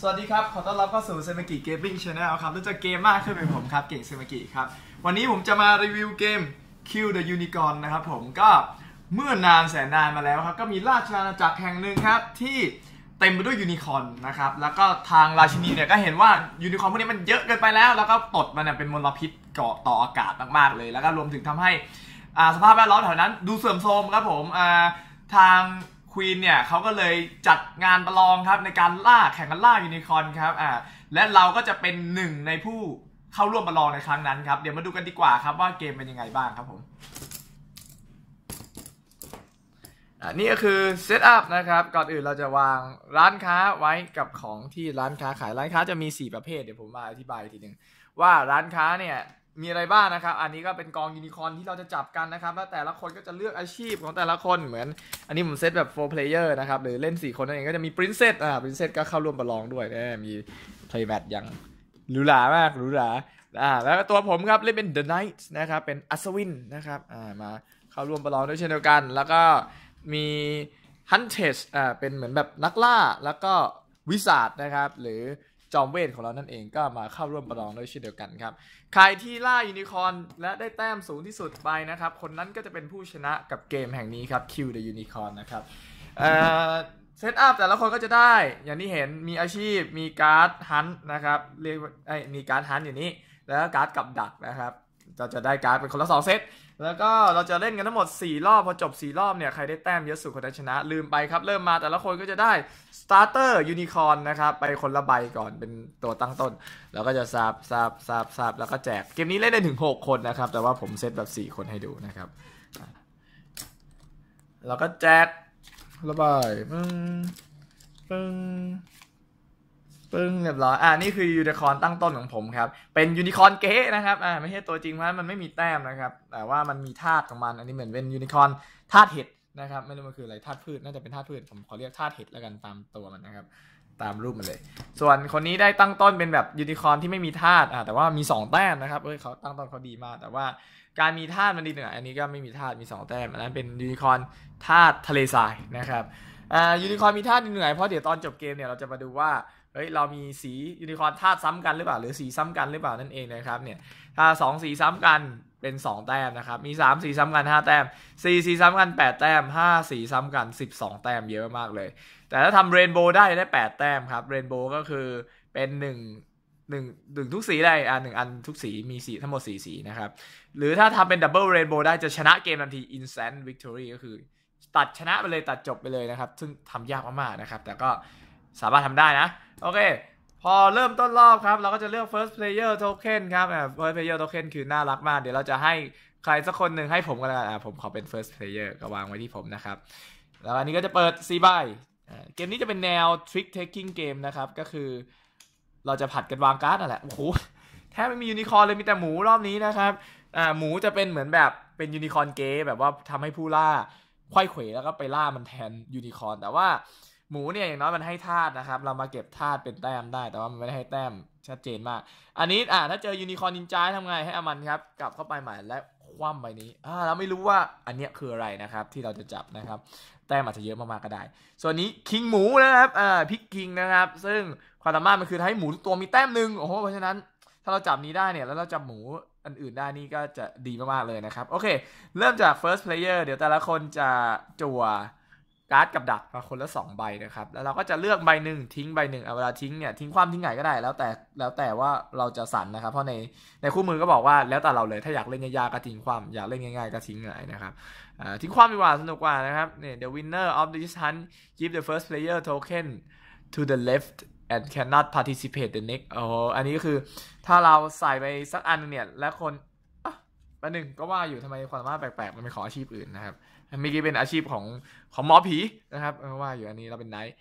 สวัสดีครับ ขอต้อนรับเข้าสู่เซมากิเกมมิ่งชาแนลครับรู้จักเกมมากขึ้นเป็นผมครับ เก่งเซมากิครับ วันนี้ผมจะมารีวิวเกม Kill the Unicorn นะครับผม ก็เมื่อนานแสนนานมาแล้วครับ ก็มีราชอาณาจักรแห่งหนึ่งครับที่เต็มไปด้วยยูนิคอนนะครับ แล้วก็ทางราชินีเนี่ยก็เห็นว่ายูนิคอนพวกนี้มันเยอะเกินไปแล้ว แล้วก็ตดมันเนี่ยเป็นมลพิษเกาะต่ออากาศมากๆเลย แล้วก็รวมถึงทำให้สภาพแวดล้อมแถวนั้น ดูเสื่อมโทรมครับผมทางควีนเนี่ยเขาก็เลยจัดงานประลองครับในการล่า แข่งกันล่ายูนิคอนครับอ่าและเราก็จะเป็นหนึ่งในผู้เข้าร่วมประลองในครั้งนั้นครับ เดี๋ยวมาดูกันดีกว่าครับว่าเกมเป็นยังไงบ้างครับผมอ่นนี่ก็คือเซตอัพนะครับก่อนอื่นเราจะวางร้านค้าไว้กับของที่ร้านค้าขายร้านค้าจะมี 4 ประเภทเดี๋ยวผมมาอธิบายทีหนึ่งว่าร้านค้าเนี่ยมีอะไรบ้างนะครับ อันนี้ก็เป็นกองยูนิคอนที่เราจะจับกันนะครับ แล้วแต่ละคนก็จะเลือกอาชีพของแต่ละคน เหมือนอันนี้ผมเซตแบบ 4 player นะครับ หรือเล่น4คนนั่นเองก็จะมี princess อ่า princess ก็เข้าร่วมประลองด้วยนะมี play m a t อย่างหรูหรามากหรูหราอ่าแล้วตัวผมครับเล่นเป็น the knight นะครับ เป็นอัศวินนะครับอ่ามาเข้าร่วมประลองด้วยเช่นเดียวกัน แล้วก็มี h u n t e s อ่าเป็นเหมือนแบบนักล่า แล้วก็วิสาดนะครับ หรือจอมเวทของเรานั่นเองก็มาเข้าร่วมประลองด้วยเช่นเดียวกันครับ ใครที่ล่ายูนิคอนและได้แต้มสูงที่สุดไปนะครับ คนนั้นก็จะเป็นผู้ชนะกับเกมแห่งนี้ครับคิวเดอะยูนิคอนนะครับเซตอัพแต่ละคนก็จะได้ อย่างที่เห็นมีอาชีพ มีการ์ดฮันนะครับเรียกไอ้มีการ์ดฮันอย่างนี้ แล้วการ์ดกับดักนะครับเราจะได้การ์ดเป็นคนละสองเซต แล้วก็เราจะเล่นกันทั้งหมด4รอบ พอจบ4รอบเนี่ยใครได้แต้ม เยอะสุดคนนั้นชนะ ลืมไปครับ เริ่มมาแต่ละคนก็จะได้สต์เตอร์ยูนิคอร์นนะครับ ไปคนละใบก่อนเป็นตัวตั้งต้น แล้วก็จะซาบซาบซาบซาบแล้วก็แจก เกมนี้เล่นได้ถึง 6 คนนะครับ แต่ว่าผมเซตแบบ4คนให้ดูนะครับ แล้วก็แจกระบายปึ้งปึ้งปึ้งเรียบร้อยอ่านี่ คือ ยูนิคอนตั้งต้นของผม ครับ เป็นยูนิคอนเก๊นะครับ อ่าไม่ใช่ตัวจริงเพราะมัน ไม่มีแต้มนะครับ แต่ว่ามันมีธาตุของมัน อันนี้เหมือนเป็นยูนิคอนธาตุเห็ดนะครับ ไม่รู้มันคืออะไรธาตุพืชน่าจะเป็นธาตุพืช ผมขอเรียกธาตุเห็ดแล้วกันตามตัวมันนะครับ ตามรูปมันเลย ส่วนคนนี้ได้ตั้งต้นเป็นแบบยูนิคอนที่ไม่มีธาตุ อ่าแต่ว่ามี2แต้มนะครับเอ้ยเขาตั้งต้นเขาดีมาก แต่ว่าการมีธาตุมันดีหน่อยอันนี้ก็ไม่มีธาตุมี2แต้มอันนั้นเป็นยูนิคอนธาตุทะเลทรายนะครับอ่ายูนิคอนมีธาตุหนึ่ยเพราะเดี๋ยวตอนจบเกมเนี่ยเราจะมาดูว่าเฮ้ยเรามีสียูนิคอร์นธาตุซ้ำกันหรือเปล่า หรือสีซ้ำกันหรือเปล่านั่นเองนะครับ เนี่ยถ้า 2 สีซ้ำกันเป็น 2 แต้มนะครับ มี 3 สีซ้ำกัน 5 แต้ม 4 สีซ้ำกัน 8แต้ม5 สีซ้ำกัน 12 แต้มเยอะมากเลย แต่ถ้าทำเรนโบว์ได้ได้ 8 แต้มครับเรนโบว์ก็คือเป็น1หนึ่งหนึ่งทุกสีได้อ่าหนึ่งอันทุกสี มีสีทั้งหมดสีสีนะครับหรือถ้าทำเป็นดับเบิลเรนโบว์ได้จะชนะเกมทันที instant victory ก็คือ ตัดชนะไปเลยตัดจบไปเลยนะครับซึ่งทำยากมากๆนะครับ แต่ก็สามารถทำได้นะ โอเค พอเริ่มต้นรอบครับ เราก็จะเลือก first player token ครับ first player token คือน่ารักมาก เดี๋ยวเราจะให้ใครสักคนหนึ่งให้ผมก็แล้วกัน่ผมขอเป็น first player ก็วางไว้ที่ผมนะครับ แล้วอันนี้ก็จะเปิด4ใบเกมนี้จะเป็นแนว trick taking เกมนะครับ ก็คือ เราจะผัดกันวางการ์ดนั่นแหละโอ้โหแทบไม่มียูนิคอร์เลยมีแต่หมูรอบนี้นะครับหมูจะเป็นเหมือนแบบเป็นยูนิคอร์เกมแบบว่าทำให้ผู้ล่าคววยเขวแล้วก็ไปล่ามันแทนยูนิคอร์แต่ว่าหมูเนี่ยอย่างน้อยมันให้ธาตุนะครับเรามาเก็บธาตุเป็นแต้มได้ แต่ว่ามันไม่ได้ให้แต้มชัดเจนมาก อันนี้อ่าถ้าเจอยูนิคอร์นินจาทำไงให้อามันครับกลับเข้าไปใหม่และคว่ำใบนี้อ่าเราไม่รู้ว่าอันเนี้ยคืออะไรนะครับที่เราจะจับนะครับแต้มอาจจะเยอะมากๆก็ได้ ส่วนนี้คิงหมูนะครับอ่าพิกคิงนะครับ ซึ่งความสามารถมันคือให้หมูตัวมีแต้มหนึ่งโอ้โหเพราะฉะนั้นถ้าเราจับนี้ได้เนี่ยแล้วเราจับหมูอันอื่นได้นี่ก็จะดีมากๆเลยนะครับโอเค เริ่มจาก first player เดี๋ยวแต่ละคนจะจั่วการ์ดกับดักมาคนละ2ใบนะครับ แล้วเราก็จะเลือกใบหนึ่งทิ้งใบหนึ่งเวลาทิ้งเนี่ยทิ้งความทิ้งไหนก็ได้ แล้วแต่แล้วแต่ว่าเราจะสั่นนะครับเพราะในในคู่มือก็บอกว่าแล้วแต่เราเลยถ้าอยากเล่นยากๆก็ทิ้งความอยากเล่นง่ายๆก็ทิ้งไหนนะครับทิ้งความดีกว่าสนุกกว่านะครับเนี่ย the winner of this hunt give the first player token to the left and cannot participate the next โอ้อันนี้ก็คือถ้าเราใส่ไปสักอันเนี่ยแล้วคนอ่ะอันหนึ่งก็ว่าอยู่ทำไมความสามารถแปลกๆมันไปขออาชีพอื่นนะครับมื่อกี้เป็นอาชีพของของหมอผีนะครับว่าอยู่อันนี้เราเป็นไนท์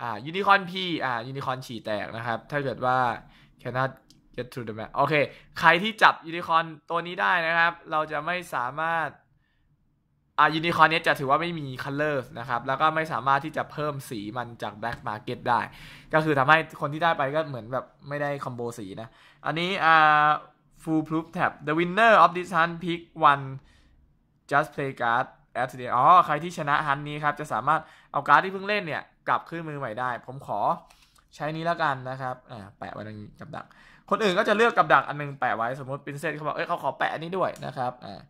อ่ายูนิคอนพี่อ่ายูนิคอนฉี่แตกนะครับถ้าเกิดว่า cannot get to the map โอเคใครที่จับยูนิคอนตัวนี้ได้นะครับ เราจะไม่สามารถอ่ายูนิคอนนี้จะถือว่าไม่มีคัลเลอร์นะครับแล้วก็ไม่สามารถที่จะเพิ่มสีมันจากล็กมาร์เก็ตได้ ก็คือทำให้คนที่ได้ไปก็เหมือนแบบไม่ได้คอมโบสีนะอันนี้อ่า f ล l l proof tab the winner of this hunt pick one just play card แอสเดียอ๋อใครที่ชนะฮันนี้ครับจะสามารถเอาการ์ดที่เพิ่งเล่นเนี่ยกลับขึ้นมือใหม่ได้ ผมขอใช้นี้แล้วกันนะครับอ่าแปะไว้ตรงกับดัก คนอื่นก็จะเลือกกับดักอันนึงแปะไว้ สมมติปรินเซสเขาบอก เอ้ยเขาขอแปะนนี้ด้วยนะครับ อ่า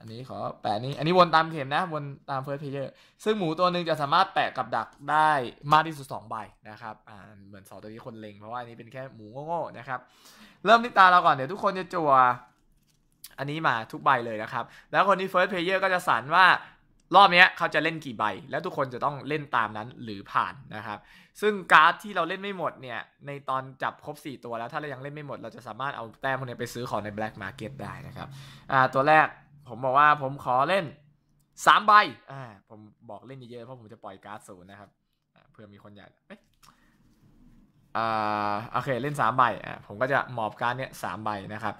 อันนี้ขอแปะนี้ อันนี้วนตามเข็มนะ วนตามเฟิร์สเพเยอร์ ซึ่งหมูตัวหนึ่งจะสามารถแปะกับดักได้มากที่สุด 2 ใบนะครับ อ่า เหมือนสองตัวนี้คนเลงเพราะว่าอันนี้เป็นแค่หมูโง่ๆนะครับ เริ่มที่ตาเราก่อน เดี๋ยวทุกคนจะจัวอันนี้มาทุกใบเลยนะครับ แล้วคนที่เฟิร์สเพเยอร์ก็จะสรรว่ารอบนี้เขาจะเล่นกี่ใบ แล้วทุกคนจะต้องเล่นตามนั้นหรือผ่านนะครับ ซึ่งการ์ดที่เราเล่นไม่หมดเนี่ย ในตอนจับครบ4ตัวแล้ว ถ้าเรายังเล่นไม่หมด เราจะสามารถเอาแต้มพวกนี้ไปซื้อของใน Black Market ได้นะครับอ่าตัวแรกผมบอกว่าผมขอเล่น3ใบอ่าผมบอกเล่นเยอะๆเพราะผมจะปล่อยการ์ดศูนย์นะครับเพื่อมีคนอยากอ่าโอเค เล่น3ใบอ่าผมก็จะหมอบการ์ดเนี่ยสามใบนะครับ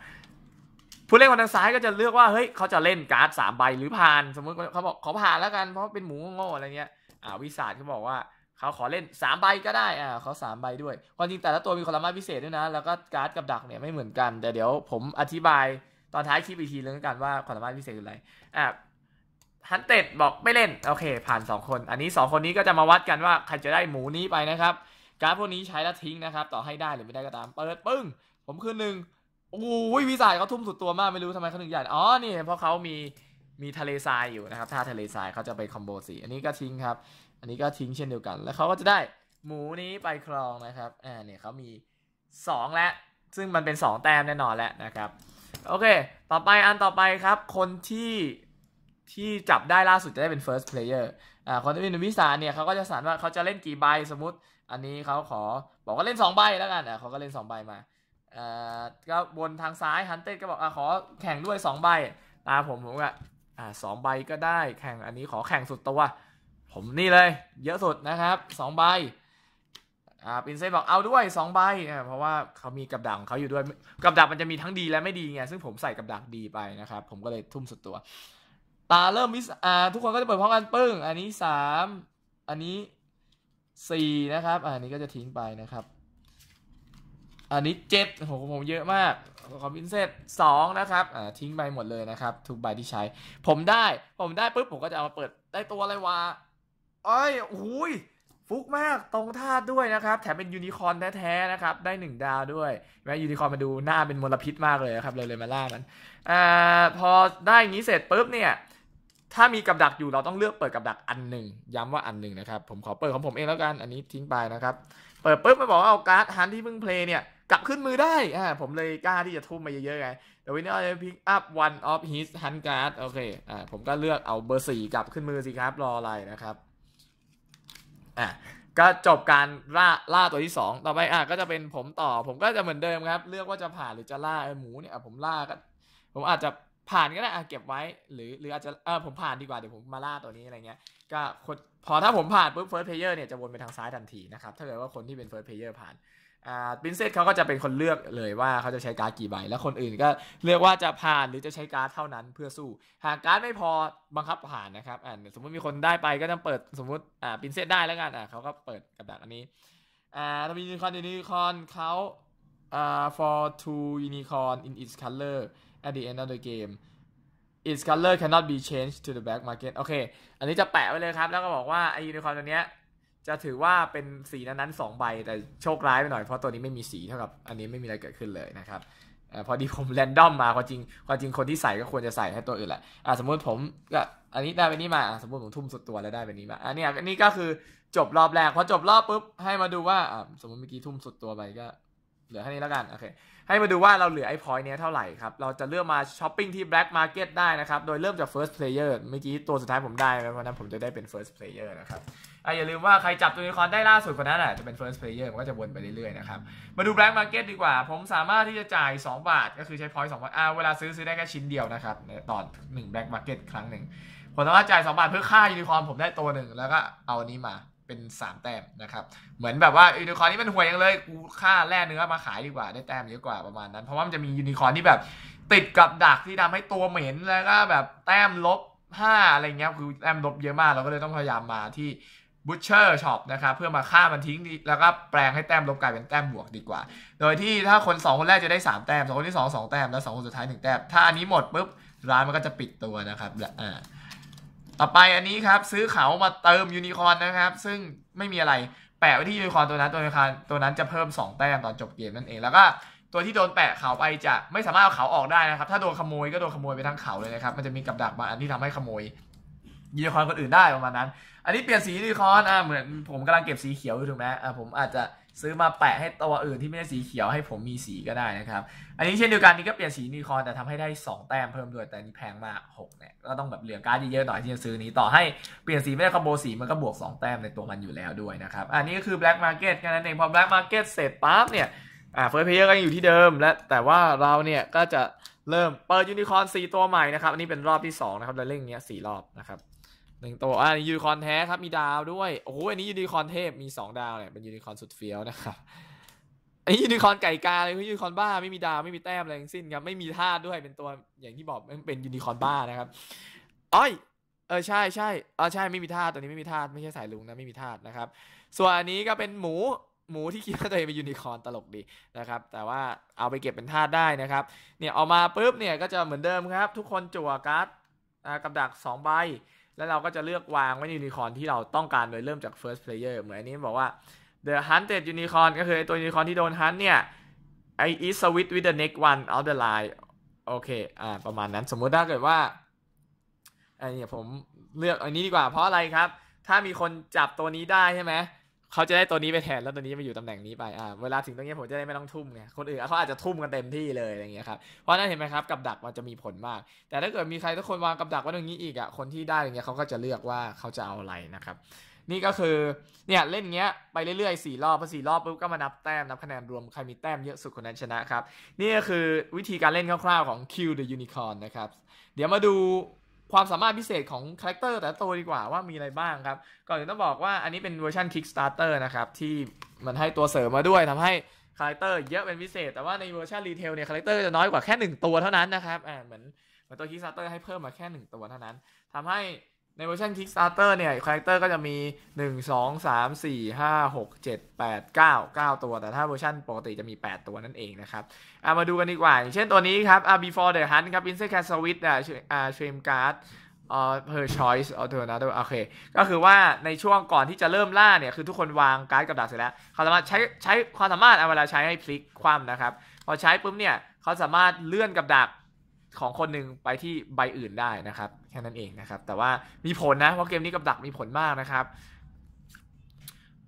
ผู้เล่นคนทางซ้ายก็จะเลือกว่า เฮ้ย เขาจะเล่นการ์ดสามใบหรือผ่าน สมมติเขาบอกขอผ่านแล้วกัน เพราะเป็นหมูโง่อะไรเงี้ย อ่าวิสาดเขาบอกว่า เขาขอเล่นสามใบก็ได้อ่าเขาสามใบด้วยความจริงแต่ละตัวมีความสามารถพิเศษด้วยนะ แล้วก็การ์ดกับดักเนี่ยไม่เหมือนกัน แต่เดี๋ยวผมอธิบายตอนท้ายคลิปอีกทีเรื่องกันว่าความสามารถพิเศษคืออะไร อ่าฮันเต็ดบอกไม่เล่นโอเค ผ่าน2คน อันนี้ 2 คนนี้ก็จะมาวัดกันว่าใครจะได้หมูนี้ไปนะครับ การ์ดพวกนี้ใช้แล้วทิ้งนะครับ ต่อให้ได้หรือไม่ได้ก็ตาม เปิดปึ้ง ผมคือหนึ่งโอ้ยวิสัยเขาทุ่มสุดตัวมากไม่รู้ทำไมเขาถึงใหญ่อ๋อนี่เพราะเขามีมีทะเลทรายอยู่นะครับถ้าทะเลทรายเขาจะไปคอมโบสีอันนี้ก็ทิ้งครับ อันนี้ก็ทิ้งเช่นเดียวกัน แล้วเขาก็จะได้หมูนี้ไปครองนะครับอ่าเนี่ยเขามี 2 แล้วซึ่งมันเป็น 2 แต้มแน่นอนแล้วนะครับโอเค ต่อไปอันต่อไปครับคนที่ที่จับได้ล่าสุดจะได้เป็น first player อ่าคนที่เป็นวิสาเนี่ยเขาก็จะสานว่าเขาจะเล่นกี่ใบสมมติอันนี้เขาขอบอกว่าเล่น2ใบแล้วกันอ่าเขาก็เล่น2ใบมาก็บนทางซ้ายฮันเต้ก็บอกอขอแข่งด้วย 2 ใบ ตาผมผมก็่าสองใบ ก็ได้แข่งอันนี้ขอแข่งสุดตัว ผมนี่เลยเยอะสุดนะครับ2ใบอ่าปินเซ่บอกเอาด้วย 2 ใบ่เพราะว่าเขามีกับดักเขาอยู่ด้วยกับดักมันจะมีทั้งดีและไม่ดีไงซึ่งผมใส่กับดักดีไปนะครับ ผมก็เลยทุ่มสุดตัว ตาเริ่มมิสอ่าทุกคนก็จะเปิดพร้อมกันปึ้ง อันนี้ 3 อันนี้ 4 นะครับอันนี้ก็จะทิ้งไปนะครับอันนี้เจ็ดโหผมเยอะมากคอมพินเซตสองนะครับอ่าทิ้งไปหมดเลยนะครับ ทุกใบที่ใช้ ผมได้ผมได้ปุ๊บผมก็จะเอามาเปิดได้ตัวอะไรวะเอ้ยอุ้ยฟุกมากตรงท่าด้วยนะครับ แถมเป็นยูนิคอนแท้ ๆ นะครับ ได้ 1 ดาวด้วยแม้ยูนิคอนมาดูหน้าเป็นมลพิษมากเลยครับ เลยเลยมาล่ามันอ่าพอได้งี้เสร็จปุ๊บเนี่ยถ้ามีกับดักอยู่เราต้องเลือกเปิดกับดักอันหนึ่งย้ำว่าอันหนึ่งนะครับผมขอเปิดของผมเองแล้วกัน อันนี้ทิ้งไปนะครับเปิดปุ๊บมันบอกว่าเอาการ์ดฮันที่เพิ่งเพลย์เนี่ยกลับขึ้นมือได้อ่าผมเลยกล้าที่จะทุ่มมาเยอะๆไง The winner pick up one of his hand card โอเคอ่าผมก็เลือกเอาเบอร์สี่กลับขึ้นมือสิครับ รออะไรนะครับอ่าก็จบการล่าล่าตัวที่ 2 ต่อไปอ่ะก็จะเป็นผมต่อ ผมก็จะเหมือนเดิมครับ เลือกว่าจะผ่านหรือจะล่า หมูเนี่ยผมล่าก็ผมอาจจะผ่านก็ได้อ่ะเก็บไว้ หรือหรืออาจจะเออผมผ่านดีกว่า เดี๋ยวผมมาล่าตัวนี้อะไรเงี้ย ก็พอถ้าผมผ่านปุ๊บเฟิร์สเพลเยอร์เนี่ยจะวนไปทางซ้ายทันทีนะครับ ถ้าเกิดว่าคนที่เป็นเฟิร์สเพลเยอร์ผ่านอ่าินเซตเขาก็จะเป็นคนเลือกเลยว่าเขาจะใช้การ์ดกี่ใบแล้วคนอื่นก็เลือกว่าจะผ่านหรือจะใช้การ์ดเท่านั้นเพื่อสู้ หากการ์ดไม่พอบังคับผ่านนะครับอ่าสมมติมีคนได้ไปก็ต้องเปิดสมมติอ่าปินเซตได้แล้วกันอ่าเขาก็เปิดกับดักอันนี้อ่าถ้ามียูนิคอนยูนิคอนเขาอ่า for two unicorn in its color at the end of the game its color cannot be changed to the black market โอเคอันนี้จะแปะไว้เลยครับแล้วก็บอกว่าไอยูนิคอนตัวเนี้ยจะถือว่าเป็นสีนั้นๆสองใบแต่โชคร้ายไปหน่อยเพราะตัวนี้ไม่มีสีเท่ากับ อันนี้ไม่มีอะไรเกิดขึ้นเลยนะครับอพอดีผมแรนดอมมาความจริงความจริงคนที่ใส่ก็ควรจะใส่ให้ตัวอื่นแหละะสมมติผมก็อันนี้ได้ไปนี้มาสมมติผมทุ่มสุดตัวแล้วได้ไปนี้มาอันนี้อันนี้ก็คือจบรอบแรกพอจบรอบปุ๊บให้มาดูว่าสมมติเมื่อกี้ทุ่มสุดตัวไปก็เหลือแค่นี้แล้วกัน โอเค ให้มาดูว่าเราเหลือไอ้พอยต์เนี้ยเท่าไหร่ครับ เราจะเลือกมาช้อปปิ้งที่ Black Market ได้นะครับ โดยเริ่มจาก first player เมื่อกี้ตัวสุดท้ายผมได้เพราะนั้นผมจะได้เป็น first player นะครับ อ่ะอย่าลืมว่าใครจับตัวละครได้ล่าสุดคนนั้นแหละจะเป็น first player มันก็จะวนไปเรื่อยๆนะครับ มาดู Black Market ดีกว่า ผมสามารถที่จะจ่าย 2 บาท ก็คือใช้พอยต์สองบาทอ่าเวลาซื้อซื้อได้แค่ชิ้นเดียวนะครับตออหนึ่ง Black Market ครั้งหนึ่งผมสามารถจ่าย2บาทเพื่อค่ายูนิคอร์นผมได้ตัวหนึ่งแล้วก็เอาอันนี้มาเป็นสามแต้มนะครับเหมือนแบบว่ายูนิคอร์นนี่มันห่วยยังเลยกูค่าแร่เนื้อมาขายดีกว่า ได้แต้มเยอะกว่าประมาณนั้นเพราะว่ามันจะมียูนิคอร์นที่แบบติดกับดักที่ทำให้ตัวเหม็น แล้วก็แบบแต้มลบห้าอะไรเงี้ยคือแต้มลบเยอะมาก เราก็เลยต้องพยายามมาที่บูชเชอร์ช็อปนะครับเพื่อมาฆ่ามันทิ้งแล้วก็แปลงให้แต้มลบกลายเป็นแต้มบวกดีกว่า โดยที่ถ้าคน2คนแรกจะได้ 3 แต้มสองคนที่2 2แต้มแล้ว2คนสุดท้าย1แต้มถ้าอันนี้หมดปุ๊บร้านมันก็จะปิดตัวนะครับอ่าต่อไปอันนี้ครับซื้อเขามาเติมยูนิคอนนะครับ ซึ่งไม่มีอะไรแปะไว้ที่ยูนิคอนตัวนั้นตัวนิคอนตัวนั้นจะเพิ่ม 2 แต้มตอนจบเกมนั่นเองแล้วก็ตัวที่โดนแปะเขาไปจะไม่สามารถเอาเขาออกได้นะครับถ้าโดนขโมยก็โดนขโมยไปทั้งเขาเลยนะครับ มันจะมีกับดักบางอันที่ทำให้ขโมยยูนิคอนคนอื่นได้ประมาณนั้นอันนี้เปลี่ยนสียูนิคอนอ่าเหมือนผมกำลังเก็บสีเขียวอยู่ถูกไหมอ่าผมอาจจะซื้อมาแปะให้ตัวอื่นที่ไม่ใช่สีเขียวให้ผมมีสีก็ได้นะครับ อันนี้เช่นเดียวกันนี่ก็เปลี่ยนสีนิคอนแต่ทำให้ได้2 แต้มเพิ่มด้วย แต่นี่แพงมาก6เนี่ยก็ต้องแบบเหลือการ์ดเยอะๆหน่อยที่จะซื้อนี้ต่อให้เปลี่ยนสีไม่ได้คอมโบสี มันก็บวก 2 แต้มในตัวมันอยู่แล้วด้วยนะครับอันนี้ก็คือ black market กันนั่นเองพอ black market เสร็จปั๊บเนี่ยอ่าเฟิร์สเพลเยอร์ก็ยังอยู่ที่เดิมและแต่ว่าเราเนี่ยก็จะเริ่มเปิดยูนิคอร์น4ตัวใหม่นะครับอันนี้เป็นรอบที่2นะครับเราเล่นเงี้ย4รอบนะครับหนึ่งตัวอ่ะยูนิคอนแท้ครับมีดาวด้วยโอ้โหอันนี้ยูนิคอนเทพมีสองดาวเนี่ยเป็นยูนิคอนสุดเฟี้ยวนะครับอันนี้ยูนิคอนไก่กาเลยยูนิคอนบ้าไม่มีดาวไม่มีแต้มอะไรทั้งสิ้นครับไม่มีธาตุด้วยเป็นตัวอย่างที่บอกมันเป็นยูนิคอนบ้านะครับ อ้อยเออใช่ใช่เออใช่ไม่มีธาตุตัวนี้ไม่มีธาตุไม่ใช่สายลุงนะไม่มีธาตุนะครับส่วนอันนี้ก็เป็นหมูหมูที่คิดว่าตัวเองเป็นยูนิคอร์นตลกดีนะครับแต่ว่าเอาไปเก็บเป็นธาตุได้นะครับเนี่ยออกมาปุ๊บเนี่ยก็จะเหมือนเดิมครับทุกคนจั่วการ์ดกับดัก2 ใบแล้วเราก็จะเลือกวางไว้ยูนิคอนที่เราต้องการโดยเริ่มจาก first player เหมือนอันนี้บอกว่า the hunted unicorn ก็คือตัวยูนิคอนที่โดนฮันเนี่ย I is s w i t with the next one out the line โอเค อ่า ประมาณนั้น สมมุติถ้าเกิดว่าอันนี้ผมเลือกอันนี้ดีกว่า เพราะอะไรครับ ถ้ามีคนจับตัวนี้ได้ใช่ไหมเขาจะได้ตัวนี้ไปแทนแล้วตัวนี้มาอยู่ตำแหน่งนี้ไปอ่าเวลาถึงตรงนี้ผมจะได้ไม่ต้องทุ่มไง คนอื่นเขาอาจจะทุ่มกันเต็มที่เลยอะไรเงี้ยครับ เพราะนั้นเห็นไหมครับกับดักมันจะมีผลมาก แต่ถ้าเกิดมีใครทุกคนวางกับดักไว้ตรงนี้อีกอ่ะ คนที่ได้อย่างเงี้ยเขาก็จะเลือกว่าเขาจะเอาอะไรนะครับ นี่ก็คือ เนี่ยเล่นเงี้ยไปเรื่อยๆสี่รอบพอสี่รอบปุ๊บก็มานับแต้มนับคะแนนรวมใครมีแต้มเยอะสุดคนนั้นชนะครับ นี่ก็คือวิธีการเล่นคร่าวๆของ Q the Unicorn นะครับ เดี๋ยวมาดูความสามารถพิเศษของคาแรคเตอร์แต่ตัวดีกว่าว่ามีอะไรบ้างครับ ก่อนอื่นต้องบอกว่าอันนี้เป็นเวอร์ชัน Kickstarter นะครับ ที่มันให้ตัวเสริมมาด้วย ทำให้คาแรคเตอร์เยอะเป็นพิเศษ แต่ว่าในเวอร์ชันรีเทลเนี่ยคาแรคเตอร์จะน้อยกว่าแค่ 1 ตัวเท่านั้นนะครับอ่าเหมือนเหมือนตัว Kickstarter ให้เพิ่มมาแค่ 1 ตัวเท่านั้น ทำให้ในเวอร์ชัน Kickstarter เนี่ยคาแรคเตอร์ก็จะมี 1 2 3 4 5 6 7 8 9 9 ตัวแต่ถ้าเวอร์ชันปกติจะมี 8 ตัวนั่นเองนะครับเอามาดูกันดีกว่า อย่างเช่นตัวนี้ครับ Before the Hunt ครับ p i n c e s t Castle อ่ะอ่า Stream Guard เอ่อ her choice เอาเถอะนะโอเคก็คือว่าในช่วงก่อนที่จะเริ่มล่าเนี่ยคือทุกคนวางการ์ดกับดักเสร็จแล้วเขาสามารถใช้ใช้ความสามารถเอาเวลาใช้ให้พลิกคว่ำนะครับพอใช้ปุ๊บเนี่ยเขาสามารถเลื่อนกับดักของคนหนึ่งไปที่ใบอื่นได้นะครับแค่นั้นเองนะครับแต่ว่ามีผลนะ เพราะเกมนี้กับดักมีผลมากนะครับ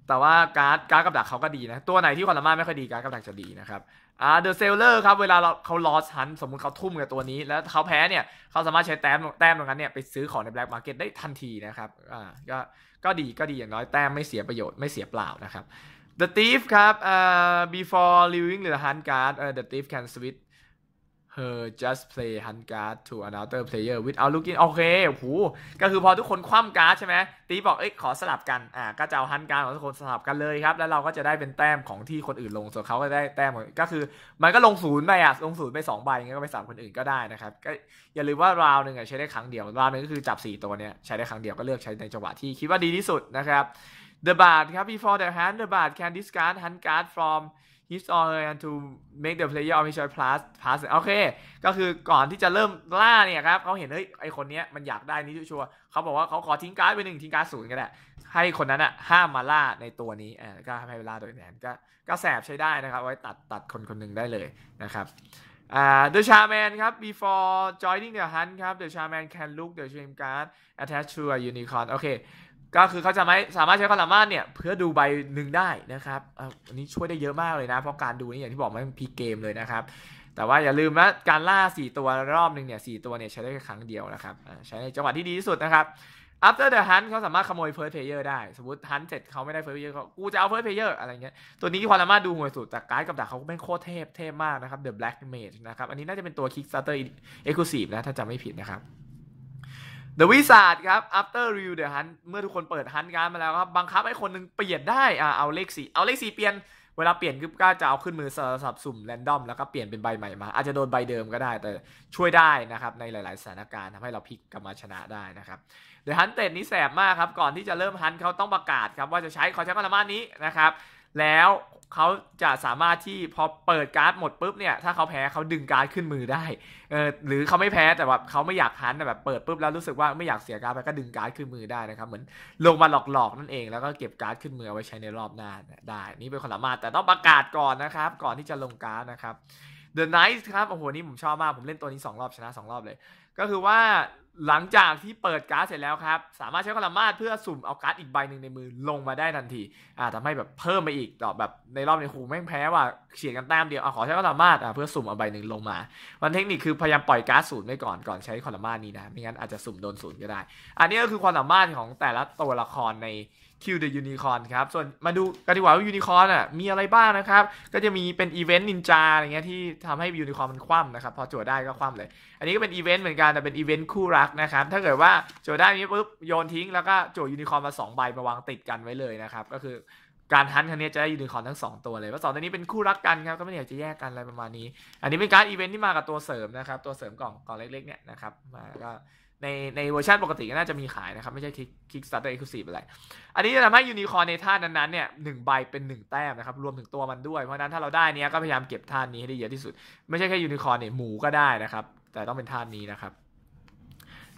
แต่ว่าการ์ดการ์ดกับดักเขาก็ดีนะ ตัวไหนที่ความสามารถไม่ค่อยดีการ์ดกับดักจะดีนะครับอ่าเดอะเซลเลอร์ครับเวลาเราเขาลอสฮันสมมุติเขาทุ่มกับตัวนี้ แล้วเขาแพ้เนี่ย เขาสามารถใช้แต้มแต้มตรงนั้นเนี่ยไปซื้อของในแบล็กมาร์เก็ตได้ทันทีนะครับอ่าก็ก็ดีก็ดีอย่างน้อยแต้มไม่เสียประโยชน์ไม่เสียเปล่านะครับ The Thief ครับ uh, before leaving the h a n d guard uh, the thief can switch her just play hand card to another player without looking โอเคโอ้โหก็คือพอทุกคนคว่ำการ์ดใช่ไหมตีบอก เอ้ยขอสลับกัน อ่าก็จะเอาฮันการ์ดของทุกคนสลับกันเลยครับ แล้วเราก็จะได้เป็นแต้มของที่คนอื่นลงส่วนเขาก็ได้แต้มก็คือ มันก็ลงศูนย์ไปอ่ะ ลงศูนย์ไปสองใบงั้นก็ไปสามคนอื่นก็ได้นะครับก็อย่าลืมว่า ราวหนึ่งอ่ะใช้ได้ครั้งเดียว ราวหนึ่งก็คือจับสี่ตัวเนี้ยใช้ได้ครั้งเดียวก็เลือกใช้ในจังหวะที่คิดว่าดีที่สุดนะครับ the bard ครับ before the hand the bard can discard hand card from h i p อ on and to make the player of his c ช o i c e plus plus โอเคก็คือก่อนที่จะเริ่มล่าเนี่ยครับเขาเห็นเฮ้ยไอคนเนี้ยมันอยากได้นี้ชัวร์เขาบอกว่าเขาขอทิ้งการ์ดไปหนึ่งทิ้งการ์ดศูนย์ก็ได้ให้คนนั้นอ่ะ ห้ามมาล่าในตัวนี้อ่าก็ให้เวลาโดยแนนก็ก็แสบใช้ได้นะครับ ไว้ตัดตัดคนคนหนึ่งได้เลยนะครับอ่า The Shaman ครับ before joining the hunt ครับ The Shaman can look the dream card attached to a unicorn โอเคก็คือเขาจะไม่สามารถใช้ความสามารถเนี่ยเพื่อดูใบหนึ่งได้นะครับอันนี้ช่วยได้เยอะมากเลยนะ เพราะการดูนี่อย่างที่บอกมันพีเกมเลยนะครับ แต่ว่าอย่าลืมนะการล่า 4 ตัวรอบหนึ่งเนี่ยสตัวเนี่ยใช้ได้แค่ครั้งเดียวนะครับ ใช้ในจังหวะที่ดีที่สุดนะครับ after the hunt เขาสามารถขโมย first player ได้ สมมติ hunt เสร็จเขาไม่ได้ first player เขากูจะเอา first player อะไรเงี้ยตัวนี้ความสามารถดูห่วยสุดแต่การ์ดกับดักเขาไม่โคตรเทพ เทพมากนะครับ the black mage นะครับอันนี้น่าจะเป็นตัว kickstarter exclusive นะถ้าจำไม่ผิดนะครับเดอะวิสาดครับ after review the hunt เมื่อทุกคนเปิดฮันการ์ดมาแล้วครับ บังคับให้คนนึงเปลี่ยนได้ อ่า เอาเลขสี่เอาเลขสี่เปลี่ยน เวลาเปลี่ยนก็จะเอาขึ้นมือสับสุ่มแรนดอมแล้วก็เปลี่ยนเป็นใบใหม่มา อาจจะโดนใบเดิมก็ได้แต่ช่วยได้นะครับ ในหลาย ๆ สถานการณ์ทำให้เราพลิกกลับมาชนะได้นะครับเดอะฮันเต็ดนี้แสบมากครับ ก่อนที่จะเริ่มฮันเขาต้องประกาศครับว่าจะใช้ขอใช้พลังมานี้นะครับ แล้วเขาจะสามารถที่พอเปิดการ์ดหมดปุ๊บเนี่ย ถ้าเขาแพ้เขาดึงการ์ดขึ้นมือได้เออหรือเขาไม่แพ้แต่แบบเขาไม่อยากฮันแต่แบบเปิดปุ๊บแล้วรู้สึกว่าไม่อยากเสียการ์ดไปก็ดึงการ์ดขึ้นมือได้นะครับ เหมือนลงมาหลอกๆนั่นเองแล้วก็เก็บการ์ดขึ้นมือเอาไว้ใช้ในรอบหน้าได้นี่เป็นความสามารถแต่ต้องประกาศก่อนนะครับ ก่อนที่จะลงการ์ดนะครับ The Knight ครับ โอ้โหนี่ผมชอบมาก ผมเล่นตัวนี้ 2 รอบชนะ 2 รอบเลย ก็คือว่าหลังจากที่เปิดการ์ดเสร็จแล้วครับ สามารถใช้ความสามารถเพื่อสุ่มเอาการ์ดอีกใบหนึ่งในมือลงมาได้ทันที อ่าทำให้แบบเพิ่มไปอีกต่อแบบในรอบในคูแม่งแพ้ว่าเฉียนกันแต้มเดียวอาขอใช้ความสามารถอ่าเพื่อสุ่มเอาใบหนึ่งลงมา วันเทคนิคคือพยายามปล่อยการ์ดศูนย์ไว้ก่อน ก่อนใช้ความสามารถนี้นะ ไม่งั้นอาจจะสุ่มโดนศูนย์ก็ได้ อันนี้ก็คือความสามารถของแต่ละตัวละครในคิวเดอะยูนิคอนครับส่วนมาดูกันดีกว่าว่ายูนิคอนอ่ะมีอะไรบ้างนะครับ ก็จะมีเป็นอีเวนต์นินจาอะไรเงี้ยที่ทำให้ยูนิคอนมันคว่ำนะครับ พอโจวได้ก็คว่ำเลย อันนี้ก็เป็นอีเวนต์เหมือนกันแต่เป็นอีเวนต์คู่รักนะครับ ถ้าเกิดว่าโจวได้นี้ปุ๊บโยนทิ้งแล้วก็โจวยยูนิคอนมา2ใบมาวางติดกันไว้เลยนะครับ ก็คือการทันครั้งนี้จะได้ยูนิคอนทั้ง2ตัวเลยว่าสองตัวนี้เป็นคู่รักกันครับ ก็ไม่อยากจะแยกกันอะไรประมาณนี้ อันนี้เป็นการอีเวนต์ที่มากับตัวเสริมนะครับตัวเสริมกล่องกล่องเล็กๆเนี่ยนะครับมาก็ในในเวอร์ชันปกติก็น่าจะมีขายนะครับ ไม่ใช่คิกสตาร์เตอร์เอ็กซ์คลูซีฟอะไร อันนี้จะทำให้ยูนิคอร์ในท่านั้นๆเนี่ยหนึ่งใบเป็นหนึ่งแต้มนะครับ รวมถึงตัวมันด้วย เพราะนั้นถ้าเราได้เนี้ย ก็พยายามเก็บท่านนี้ให้ได้เยอะที่สุด ไม่ใช่แค่ยูนิคอร์เนี่ยหมูก็ได้นะครับ แต่ต้องเป็นท่านนี้นะครับ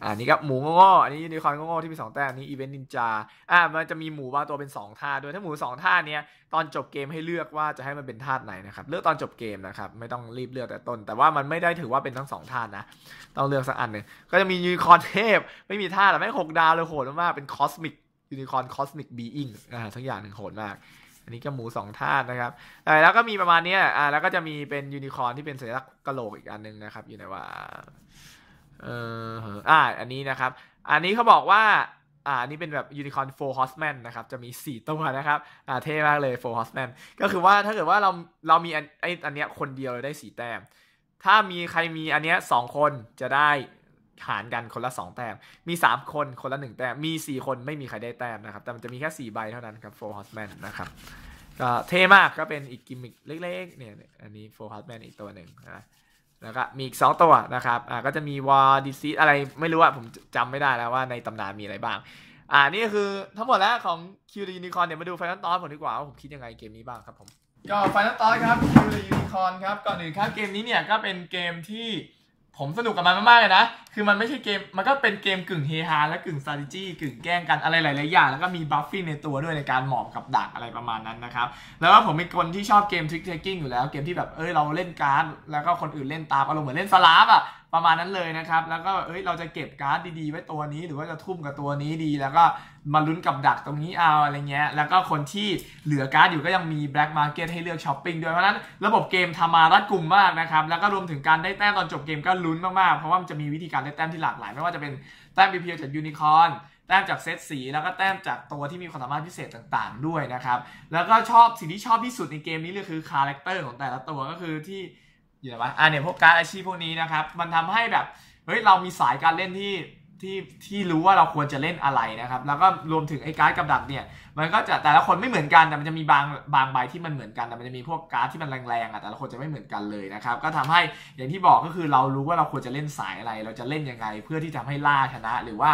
อันนี้ครับหมูงออันนี้ยูนิคอร์นงอที่มีงแต้มนี้อีเวนต์นินจาอ่ามันจะมีหมูบางตัวเป็นสงท่าด้วยถ้าหมูสงท่าเนี้ยตอนจบเกมให้เลือกว่าจะให้มันเป็นท่าไหนนะครับเลือกตอนจบเกมนะครับ ไม่ต้องรีบเลือกแต่ต้น แต่ว่ามันไม่ได้ถือว่าเป็นทั้งสงท่านะต้องเลือกสักอันหนึ่งก็จะมียูนิคอร์นเทพ ไม่มีท่าแต่แม่หกดาวเลยโหดมากเป็นคอสมิก ยูนิคอร์นคอสมิกบีอิงอ่าทั้งอย่างหนึ่งโหดมาก อันนี้ก็หมูสองธาตุนะครับแล้วก็มีประมาณนี้อ่าแล้วก็จะมีเป็นยูนิคอร์นที่เป็นสัญลักษณ์กะโหลกอีกอันนึงนะครับ อยู่ในว่าเอออ่า อันนี้นะครับ อันนี้เขาบอกว่า อ่า นี่เป็นแบบยูนิคอร์นโฟร์ฮอสแมนนะครับ จะมี 4ตัวนะครับ อ่า เท่มากเลยโฟร์ฮอสแมน ก็คือว่าถ้าเกิดว่าเรา เรามีอันไออันเนี้ยคนเดียวได้ส่แต้ม ถ้ามีใครมีอันเนี้ยสองคนจะได้หารกันคนละ2แต้ม มี3คนคนละ1แต้ม มี4คนไม่มีใครได้แต้มนะครับ แต่มันจะมีแค่4ใบเท่านั้นครับโฟร์ฮอสแมนนะครับ ก็เท่มาก ก็เป็นอีกกิมมิคเล็กๆ เนี่ย อันนี้โฟร์ฮอสแมนอีกตัวหนึ่งนะนะครับมีอีกสองตัวนะครับอ่าก็จะมีวอร์ดิซีอะไรไม่รู้อะผมจำไม่ได้แล้วว่าในตำนานมีอะไรบ้าง อ่านี่คือทั้งหมดแล้วของคิวรีนิคอนเดี๋ยวมาดูไฟนอลตอนผมดีกว่าว่าผมคิดยังไงเกมนี้บ้างครับผม ก็ไฟนอลตอนครับคิวรีนิคอนครับ ก่อนหนึ่งครับเกมนี้เนี่ยก็เป็นเกมที่ผมสนุกกับมันมาก ๆ เลยนะ คือมันไม่ใช่เกม มันก็เป็นเกมกึ่งเฮฮา และกึ่ง strategy กึ่งแกล้งกันอะไรหลายๆอย่าง แล้วก็มีบัฟฟี่ในตัวด้วยในการหมอบกับดัก อะไรประมาณนั้นนะครับ แล้วก็ผมเป็นคนที่ชอบเกม trick taking อยู่แล้ว เกมที่แบบเอ้ยเราเล่นการ์ดแล้วก็คนอื่นเล่นตามอารมณ์เหมือนเล่นสลาบอ่ะประมาณนั้นเลยนะครับ แล้วก็ เอ้ย เราจะเก็บการ์ดดีๆ ไว้ตัวนี้ หรือว่าจะทุ่มกับตัวนี้ดี แล้วก็มาลุ้นกับดักตรงนี้เอาอะไรเงี้ย แล้วก็คนที่เหลือการ์ดอยู่ก็ยังมีแบล็กมาร์เก็ตให้เลือกช้อปปิ้งด้วย เพราะนั้นระบบเกมทำมารัดกลุ่มมากนะครับ แล้วก็รวมถึงการได้แต้มตอนจบเกมก็ลุ้นมากๆ เพราะว่ามันจะมีวิธีการได้แต้มที่หลากหลาย ไม่ว่าจะเป็นแต้ม BPL จากยูนิคอร์น แต้มจากเซตสี แล้วก็แต้มจากตัวที่มีความสามารถพิเศษต่างๆ ด้วยนะครับ แล้วก็ชอบสิ่งที่ชอบที่สุดในเกมนี้เลยคือคาแรคเตอร์ของแต่ละตัวก็คือที่อยู่แล้วะอ่าเนี่ย พวกการอาชีพพวกนี้นะครับ มันทำให้แบบ เฮ้ย เรามีสายการเล่นที่ ที่ ที่รู้ว่าเราควรจะเล่นอะไรนะครับ แล้วก็รวมถึงไอ้การ์ดกับดักเนี่ย มันก็จะแต่ละคนไม่เหมือนกันแต่มันจะมีบางบางใบที่มันเหมือนกัน แต่มันจะมีพวกการ์ดที่มันแรงๆอ่ะ แต่ละคนจะไม่เหมือนกันเลยนะครับ ก็ทำให้อย่างที่บอกก็คือเรารู้ว่าเราควรจะเล่นสายอะไร เราจะเล่นยังไง เพื่อที่จะให้ล่าชนะ หรือว่า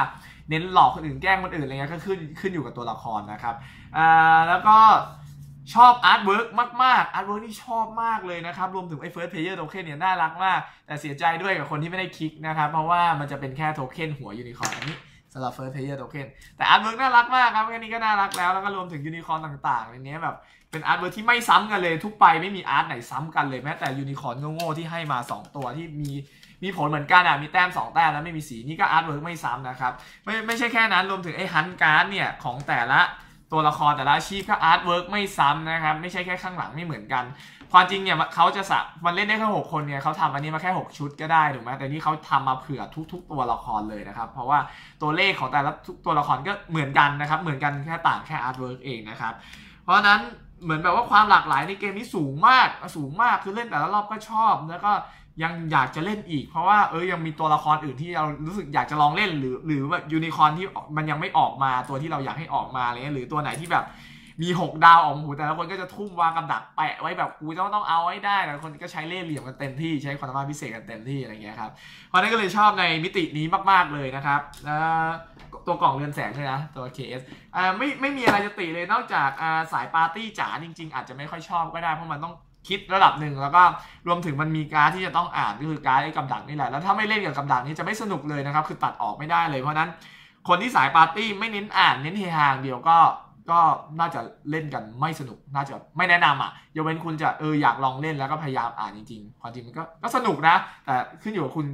เน้นหลอกคนอื่นแกล้งคนอื่นอะไรเงี้ย ก็ขึ้นขึ้นอยู่กับตัวละครนะครับ อ่า แล้วก็ชอบอาร์ตเวิร์กมากๆอาร์ตเวิร์กนี่ชอบมากเลยนะครับ รวมถึงไอ้เฟิร์สเพลเยอร์โทเค็นเนี่ย น่ารักมาก แต่เสียใจด้วยกับคนที่ไม่ได้คลิกนะครับ เพราะว่ามันจะเป็นแค่โทเค็นหัวยูนิคอร์นอันนี้สำหรับเฟิร์สเพลเยอร์โทเค็นแต่อาร์ตเวิร์กน่ารักมากครับแค่นี้ก็น่ารักแล้ว แล้วก็รวมถึงยูนิคอร์นต่างๆในนี้แบบเป็นอาร์ตเวิร์กที่ไม่ซ้ำกันเลยทุกไปไม่มีอาร์ตไหนซ้ำกันเลยแม้แต่ยูนิคอร์นโง่ๆที่ให้มา2ตัวที่มีมีผลเหมือนกันอ่ะมีแต้ม2แต้มแล้วไม่มีสีนี่ก็อาร์ตเวิร์กไม่ซ้ำนะครับไม่ไม่ใช่แค่นั้น รวมถึงไอ้ฮันการ์ดเนี่ยของแต่ละตัวละครแต่ละอาชีพก็อาร์ตเวิร์กไม่ซ้ำนะครับไม่ใช่แค่ข้างหลังไม่เหมือนกันความจริงเนี่ยเขาจะสะมันเล่นได้แค่หกคนเนี่ยเขาทำอันนี้มาแค่ 6 ชุดก็ได้ถูกไหมแต่นี่เขาทำมาเผื่อทุก ๆ ตัวละครเลยนะครับเพราะว่าตัวเลขของแต่ละทุกตัวละครก็เหมือนกันนะครับเหมือนกันแค่ต่างแค่อาร์ตเวิร์กเองนะครับ เพราะนั้นเหมือนแบบว่าความหลากหลายในเกมนี้สูงมากสูงมากคือเล่นแต่ละรอบก็ชอบแล้วก็ยังอยากจะเล่นอีกเพราะว่าเออยังมีตัวละครอื่นที่เรารู้สึกอยากจะลองเล่นหรือ หรือแบบยูนิคอร์นที่มันยังไม่ออกมาตัวที่เราอยากให้ออกมาอะไรเงี้ยหรือตัวไหนที่แบบมีหกดาวออกหูแต่ละคนก็จะทุ่มวางกับดักแปะไว้แบบกูจะต้องเอาให้ได้แต่คนก็ใช้เล่ห์เหลี่ยมกันเต็มที่ใช้ความสามารถพิเศษกันเต็มที่อะไรเงี้ยครับเพราะนั้นก็เลยชอบในมิตินี้มาก ๆเลยนะครับตัวกล่องเรือนแสงใช่ไหมตัวเคอ่าไม่ไม่มีอะไรจะติเลยนอกจากอ่าสายปาร์ตี้จ๋าจริง ๆ อาจจะไม่ค่อยชอบก็ได้เพราะมันต้องคิดระดับหนึ่งแล้วก็รวมถึงมันมีการ์ดที่จะต้องอ่านก็คือการ์ดไอ้กำดักนี่แหละแล้วถ้าไม่เล่นกับกำดักนี้จะไม่สนุกเลยนะครับคือตัดออกไม่ได้เลย เพราะนั้นคนที่สายปาร์ตี้ไม่เน้นอ่านเน้นเฮฮาเดียวก็ก็น่าจะเล่นกันไม่สนุกน่าจะไม่แนะนำอ่ะยกเว้นคุณจะเอออยากลองเล่นแล้วก็พยายามอ่านจริงๆความจริงมันก็ก็สนุกนะแต่ขึ้นอยู่กับคุณ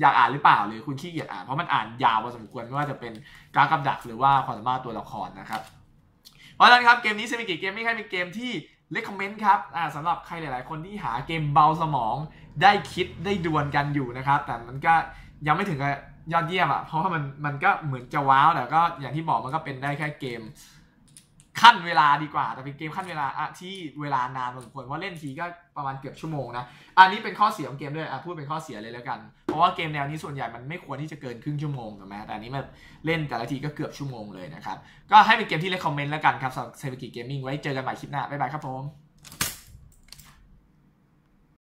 อยากอ่านหรือเปล่าหรือคุณขี้เกียจอ่านเพราะมันอ่านยาวพอสมควรไม่ว่าจะเป็นการกำดักหรือว่าความสามารถตัวละครนะครับเพราะฉะนั้นครับเกมนี้เซมิกิเกมไม่ใช่เป็นเกมที่เลคคอมเมนต์ครับ สำหรับใครหลายๆ คนที่หาเกมเบาสมอง ได้คิดได้ดวนกันอยู่นะครับ แต่มันก็ยังไม่ถึงกับยอดเยี่ยมอะ่ะ เพราะว่ามันมันก็เหมือนจะว้าว แต่ก็อย่างที่บอกมันก็เป็นได้แค่เกมขั้นเวลาดีกว่า แต่เป็นเกมขั้นเวลาที่เวลานานพอสมควรว่าเล่นทีก็ประมาณเกือบชั่วโมงนะอันนี้เป็นข้อเสียของเกมด้วยอ่ะพูดเป็นข้อเสียเลยแล้วกันเพราะว่าเกมแนวนี้ส่วนใหญ่มันไม่ควรที่จะเกินครึ่งชั่วโมงถูกไหมแต่อันนี้มันเล่นแต่ละทีก็เกือบชั่วโมงเลยนะครับก็ให้เป็นเกมที่เลคคอมเมนต์แล้วกันครับสำหรับเซฟกิเกมมิ่งไว้เจอกันใหม่คลิปหน้าบ๊ายบายครับผม